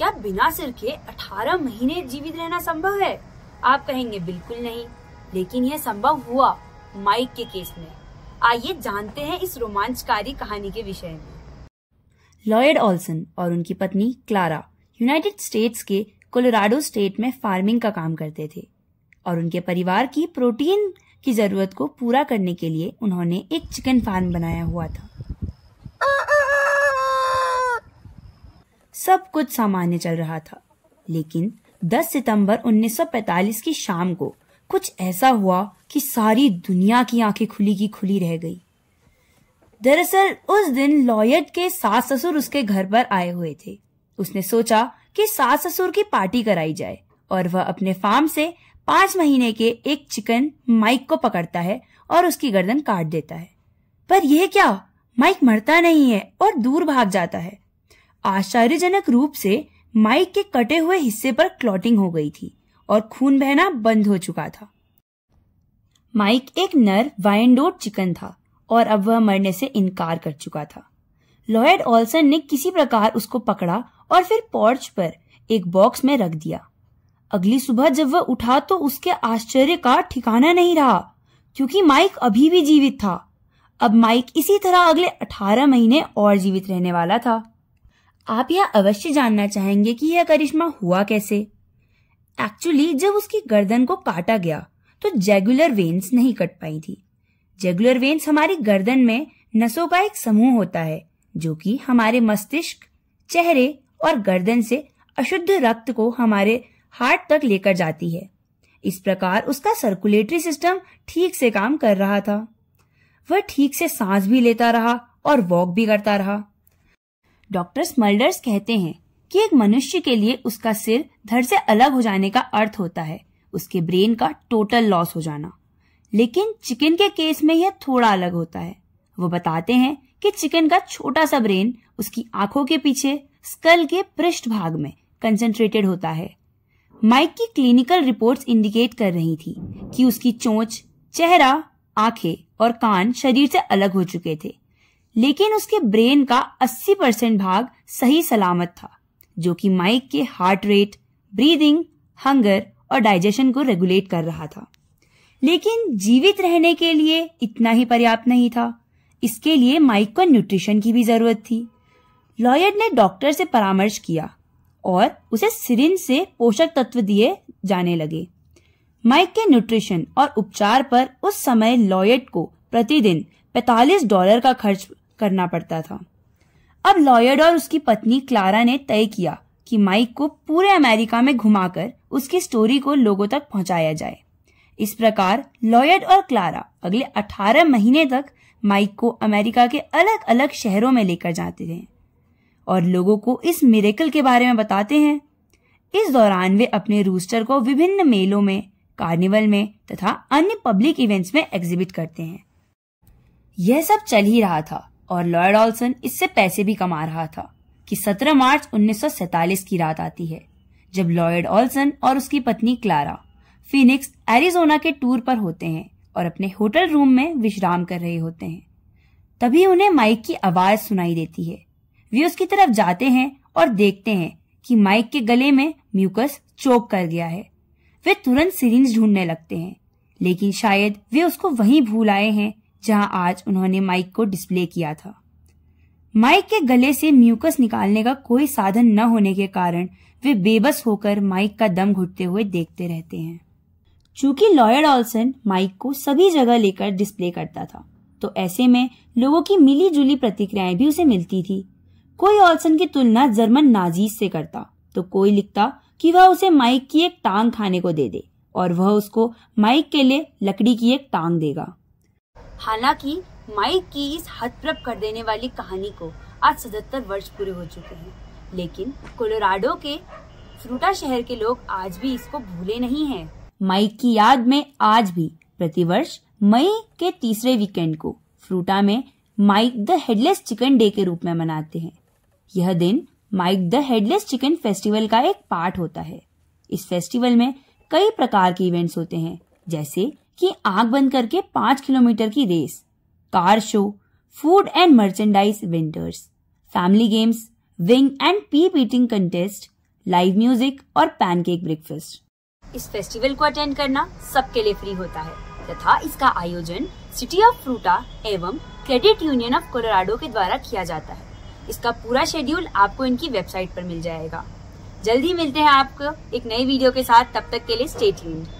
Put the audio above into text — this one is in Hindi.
क्या बिना सिर के 18 महीने जीवित रहना संभव है आप कहेंगे बिल्कुल नहीं लेकिन यह संभव हुआ माइक के केस में आइए जानते हैं इस रोमांचकारी कहानी के विषय में लॉयड ऑल्सन और उनकी पत्नी क्लारा यूनाइटेड स्टेट्स के कोलोराडो स्टेट में फार्मिंग का काम करते थे और उनके परिवार की प्रोटीन की जरूरत को पूरा करने के लिए उन्होंने एक चिकन फार्म बनाया हुआ था सब कुछ सामान्य चल रहा था लेकिन 10 सितंबर 1945 की शाम को कुछ ऐसा हुआ कि सारी दुनिया की आंखें खुली की खुली रह गई दरअसल उस दिन लॉयड के सास ससुर उसके घर पर आए हुए थे उसने सोचा कि सास ससुर की पार्टी कराई जाए और वह अपने फार्म से पांच महीने के एक चिकन माइक को पकड़ता है और उसकी गर्दन काट देता है पर यह क्या माइक मरता नहीं है और दूर भाग जाता है आश्चर्यजनक रूप से माइक के कटे हुए हिस्से पर क्लॉटिंग हो गई थी और खून बहना बंद हो चुका था माइक एक नर वाइनडोट चिकन था और अब वह मरने से इनकार कर चुका था लॉयड ऑल्सन ने किसी प्रकार उसको पकड़ा और फिर पॉर्च पर एक बॉक्स में रख दिया अगली सुबह जब वह उठा तो उसके आश्चर्य का ठिकाना नहीं रहा क्योंकि माइक अभी भी जीवित था अब माइक इसी तरह अगले 18 महीने और जीवित रहने वाला था आप यह अवश्य जानना चाहेंगे कि यह करिश्मा हुआ कैसे एक्चुअली जब उसकी गर्दन को काटा गया तो जेगुलर वेन्स नहीं कट पाई थी जेगुलर वेन्स हमारी गर्दन में नसों का एक समूह होता है जो कि हमारे मस्तिष्क चेहरे और गर्दन से अशुद्ध रक्त को हमारे हार्ट तक लेकर जाती है इस प्रकार उसका सर्कुलेटरी सिस्टम ठीक से काम कर रहा था वह ठीक से सांस भी लेता रहा और वॉक भी करता रहा डॉक्टर स्मल्डर्स कहते हैं कि एक मनुष्य के लिए उसका सिर धड़ से अलग हो जाने का अर्थ होता है उसके ब्रेन का टोटल लॉस हो जाना लेकिन चिकन के केस में यह थोड़ा अलग होता है वो बताते हैं कि चिकन का छोटा सा ब्रेन उसकी आंखों के पीछे स्कल के पृष्ठ भाग में कंसेंट्रेटेड होता है माइक की क्लिनिकल रिपोर्ट्स इंडिकेट कर रही थी कि उसकी चोंच चेहरा आंखें और कान शरीर से अलग हो चुके थे लेकिन उसके ब्रेन का 80 परसेंट भाग सही सलामत था जो कि माइक के हार्ट रेट ब्रीदिंग हंगर और डाइजेशन को रेगुलेट कर रहा था लेकिन जीवित रहने के लिए इतना ही पर्याप्त नहीं था इसके लिए माइक को न्यूट्रिशन की भी जरूरत थी लॉयर ने डॉक्टर से परामर्श किया और उसे सिरिंज से पोषक तत्व दिए जाने लगे माइक के न्यूट्रिशन और उपचार पर उस समय लॉयट को प्रतिदिन 45 डॉलर का खर्च करना पड़ता था अब लॉयड और उसकी पत्नी क्लारा ने तय किया कि माइक को पूरे अमेरिका में घुमाकर उसकी स्टोरी को लोगों तक पहुंचाया जाए इस प्रकार लॉयर्ड और क्लारा अगले 18 महीने तक माइक को अमेरिका के अलग अलग शहरों में लेकर जाते थे और लोगों को इस मिरेकल के बारे में बताते हैं इस दौरान वे अपने रूस्टर को विभिन्न मेलों में कार्निवल में तथा अन्य पब्लिक इवेंट्स में एग्जिबिट करते हैं यह सब चल ही रहा था और लॉयड ऑल्सन इससे पैसे भी कमा रहा था कि 17 मार्च 1947 की रात आती है जब लॉयड ऑल्सन और उसकी पत्नी क्लारा फिनिक्स एरिजोना के टूर पर होते हैं और अपने होटल रूम में विश्राम कर रहे होते हैं तभी उन्हें माइक की आवाज सुनाई देती है वे उसकी तरफ जाते हैं और देखते हैं कि माइक के गले में म्यूकस चोक कर गया है वे तुरंत सीरीज ढूंढने लगते हैं लेकिन शायद वे उसको वहीं भूल आए हैं जहां आज उन्होंने माइक को डिस्प्ले किया था माइक के गले से म्यूकस निकालने का कोई साधन न होने के कारण वे बेबस होकर माइक का दम घुटते हुए देखते रहते हैं चूंकि लॉयड ऑल्सन माइक को सभी जगह लेकर डिस्प्ले करता था तो ऐसे में लोगों की मिली जुली प्रतिक्रियाएं भी उसे मिलती थी कोई ऑल्सन की तुलना जर्मन नाजीज से करता तो कोई लिखता कि वह उसे माइक की एक टांग खाने को दे दे और वह उसको माइक के लिए लकड़ी की एक टांग देगा हालांकि माइक की इस हतप्रभ कर देने वाली कहानी को आज सतहत्तर वर्ष पूरे हो चुके हैं लेकिन कोलोराडो के फ्रूटा शहर के लोग आज भी इसको भूले नहीं हैं। माइक की याद में आज भी प्रतिवर्ष मई के तीसरे वीकेंड को फ्रूटा में Mike the headless chicken day के रूप में मनाते हैं यह दिन Mike the headless chicken festival का एक पार्ट होता है इस फेस्टिवल में कई प्रकार के इवेंट्स होते हैं जैसे की आंख बंद करके पांच किलोमीटर की race car show food and merchandise vendors family games wing and pie eating contest live music और पैनकेक ब्रेकफास्ट इस फेस्टिवल को अटेंड करना सबके लिए फ्री होता है तथा इसका आयोजन सिटी ऑफ फ्रूटा एवं क्रेडिट यूनियन ऑफ कोलोराडो के द्वारा किया जाता है इसका पूरा शेड्यूल आपको इनकी वेबसाइट पर मिल जाएगा जल्दी मिलते हैं आपको एक नई वीडियो के साथ तब तक के लिए स्टेट यूनियन